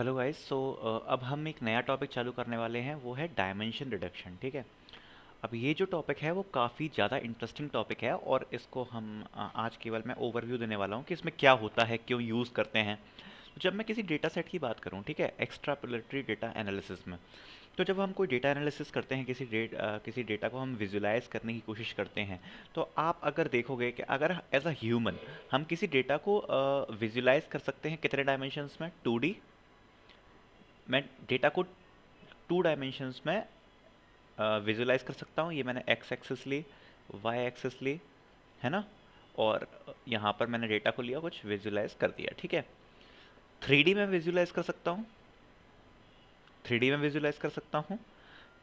hello guys so अब हम एक नया टॉपिक चालू करने वाले हैं वो है डायमेंशन रिडक्शन ठीक है अब ये जो टॉपिक है वो काफ़ी ज़्यादा इंटरेस्टिंग टॉपिक है और इसको हम आज केवल मैं ओवरव्यू देने वाला हूँ कि इसमें क्या होता है क्यों यूज़ करते हैं तो जब मैं किसी डेटा सेट की बात करूँ ठीक है एक्स्ट्रापुलेटरी डेटा एनालिसिस में तो जब हम कोई डेटा एनालिसिस करते हैं किसी डेट किसी डेटा को हम विजुलाइज करने की कोशिश करते हैं तो आप अगर देखोगे कि अगर एज अ ह्यूमन हम किसी डेटा को विजुलाइज कर सकते हैं कितने डायमेंशंस में टू डी मैं डेटा को टू डायमेंशंस में विजुलाइज कर सकता हूँ ये मैंने एक्स एक्सेस ली वाई एक्सेस ली है ना और यहाँ पर मैंने डेटा को लिया कुछ विजुलाइज कर दिया ठीक है थ्री में विजुलाइज कर सकता हूँ थ्री में विजुलाइज कर सकता हूँ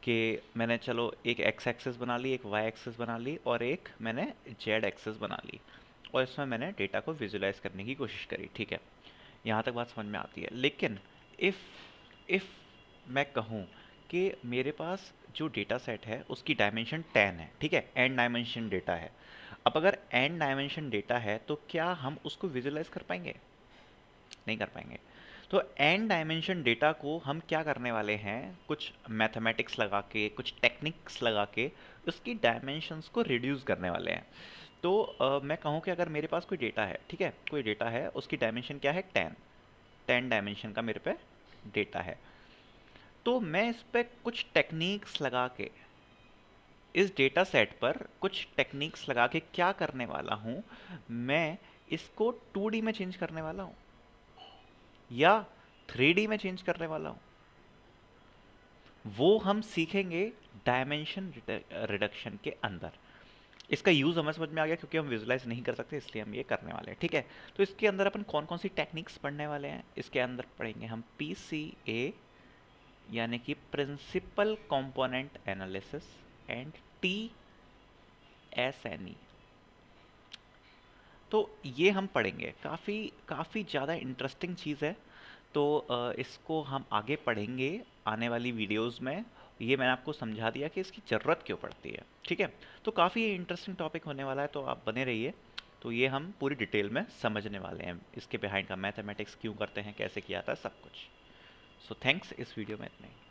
कि मैंने चलो एक एक्स एक्सेस बना ली एक वाई एक्सेस बना ली और एक मैंने जेड एक्सेस बना ली और इसमें मैंने डेटा को विजुलाइज करने की कोशिश करी ठीक है यहाँ तक बात समझ में आती है लेकिन इफ़ इफ़ मैं कहूँ कि मेरे पास जो डेटा सेट है उसकी डायमेंशन टेन है ठीक है एंड डायमेंशन डेटा है अब अगर एंड डायमेंशन डेटा है तो क्या हम उसको विजुलाइज कर पाएंगे नहीं कर पाएंगे तो एंड डायमेंशन डेटा को हम क्या करने वाले हैं कुछ मैथमेटिक्स लगा के कुछ टेक्निक्स लगा के उसकी डायमेंशंस को रिड्यूस करने वाले हैं तो आ, मैं कहूँ कि अगर मेरे पास कोई डेटा है ठीक है कोई डेटा है उसकी डायमेंशन क्या है टेन टेन डायमेंशन का मेरे पे डेटा है तो मैं इस पर कुछ टेक्निक्स लगा के इस डेटा सेट पर कुछ टेक्निक्स लगा के क्या करने वाला हूँ मैं इसको 2D में चेंज करने वाला हूँ या 3D में चेंज करने वाला हूँ वो हम सीखेंगे डायमेंशन रिडक्शन के अंदर इसका यूज़ हमें समझ में आ गया क्योंकि हम विजुलाइज नहीं कर सकते इसलिए हम ये करने वाले हैं ठीक है तो इसके अंदर अपन कौन कौन सी टेक्निक्स पढ़ने वाले हैं इसके अंदर पढ़ेंगे हम पी सी यानी कि principal component analysis and T S N E तो ये हम पढ़ेंगे काफ़ी काफ़ी ज़्यादा इंटरेस्टिंग चीज़ है तो इसको हम आगे पढ़ेंगे आने वाली वीडियोस में ये मैंने आपको समझा दिया कि इसकी ज़रूरत क्यों पड़ती है ठीक है तो काफ़ी इंटरेस्टिंग टॉपिक होने वाला है तो आप बने रहिए तो ये हम पूरी डिटेल में समझने वाले हैं इसके बिहाइंड का मैथमेटिक्स क्यों करते हैं कैसे किया था सब कुछ सो so, थैंक्स इस वीडियो में इतना ही